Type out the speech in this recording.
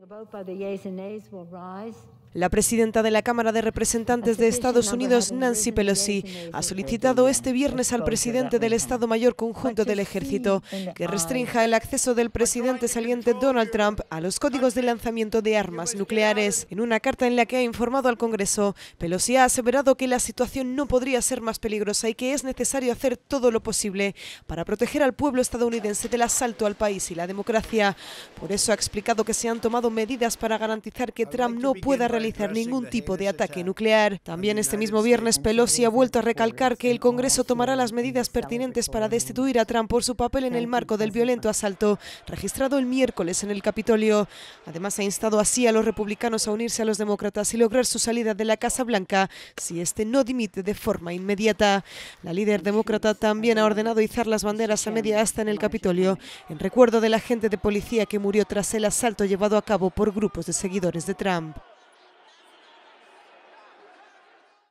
The vote by the yeas and nays will rise. La presidenta de la Cámara de Representantes de Estados Unidos, Nancy Pelosi, ha solicitado este viernes al presidente del Estado Mayor Conjunto del Ejército que restrinja el acceso del presidente saliente Donald Trump a los códigos de lanzamiento de armas nucleares. En una carta en la que ha informado al Congreso, Pelosi ha aseverado que la situación no podría ser más peligrosa y que es necesario hacer todo lo posible para proteger al pueblo estadounidense del asalto al país y la democracia. Por eso ha explicado que se han tomado medidas para garantizar que Trump no pueda realizar ningún tipo de ataque nuclear. También este mismo viernes Pelosi ha vuelto a recalcar que el Congreso tomará las medidas pertinentes para destituir a Trump por su papel en el marco del violento asalto registrado el miércoles en el Capitolio. Además ha instado así a los republicanos a unirse a los demócratas y lograr su salida de la Casa Blanca si este no dimite de forma inmediata. La líder demócrata también ha ordenado izar las banderas a media asta en el Capitolio en recuerdo del agente de policía que murió tras el asalto llevado a cabo por grupos de seguidores de Trump.